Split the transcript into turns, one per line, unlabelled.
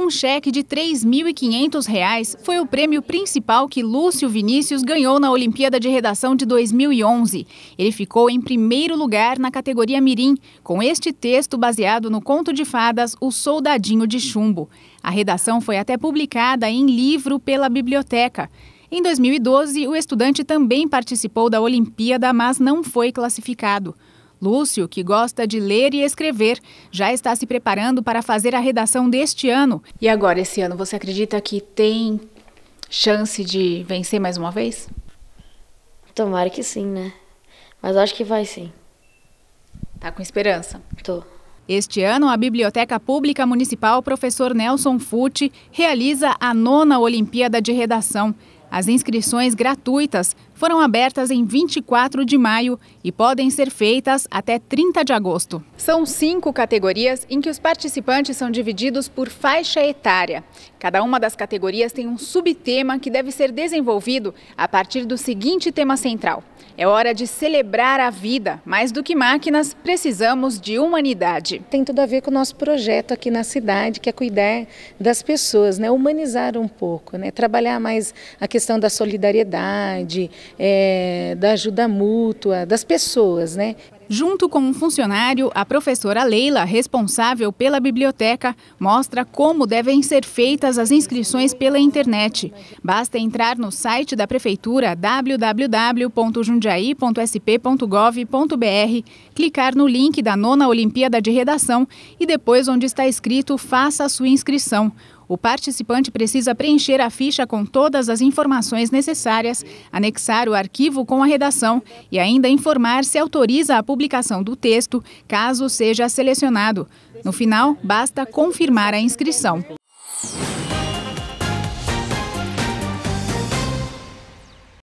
Um cheque de R$ 3.500 foi o prêmio principal que Lúcio Vinícius ganhou na Olimpíada de Redação de 2011. Ele ficou em primeiro lugar na categoria Mirim, com este texto baseado no conto de fadas O Soldadinho de Chumbo. A redação foi até publicada em livro pela biblioteca. Em 2012, o estudante também participou da Olimpíada, mas não foi classificado. Lúcio, que gosta de ler e escrever, já está se preparando para fazer a redação deste ano. E agora, esse ano, você acredita que tem chance de vencer mais uma vez? Tomara que sim, né? Mas acho que vai sim. Tá com esperança? Tô. Este ano, a Biblioteca Pública Municipal Professor Nelson Futi realiza a nona Olimpíada de Redação. As inscrições gratuitas foram abertas em 24 de maio e podem ser feitas até 30 de agosto. São cinco categorias em que os participantes são divididos por faixa etária. Cada uma das categorias tem um subtema que deve ser desenvolvido a partir do seguinte tema central. É hora de celebrar a vida. Mais do que máquinas, precisamos de humanidade. Tem tudo a ver com o nosso projeto aqui na cidade, que é cuidar das pessoas, né? humanizar um pouco, né? trabalhar mais a questão da solidariedade, é, da ajuda mútua, das pessoas, né? Junto com um funcionário, a professora Leila, responsável pela biblioteca, mostra como devem ser feitas as inscrições pela internet. Basta entrar no site da prefeitura www.jundiaí.sp.gov.br, clicar no link da nona Olimpíada de Redação e depois onde está escrito Faça a sua inscrição. O participante precisa preencher a ficha com todas as informações necessárias, anexar o arquivo com a redação e ainda informar se autoriza a publicação do texto, caso seja selecionado. No final, basta confirmar a inscrição.